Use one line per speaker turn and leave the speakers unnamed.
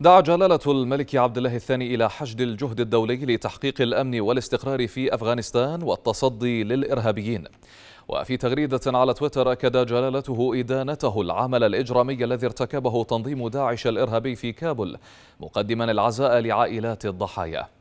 دعا جلالة الملك عبد الله الثاني إلى حشد الجهد الدولي لتحقيق الأمن والاستقرار في أفغانستان والتصدي للإرهابيين وفي تغريدة على تويتر أكد جلالته إدانته العمل الإجرامي الذي ارتكبه تنظيم داعش الإرهابي في كابل مقدما العزاء لعائلات الضحايا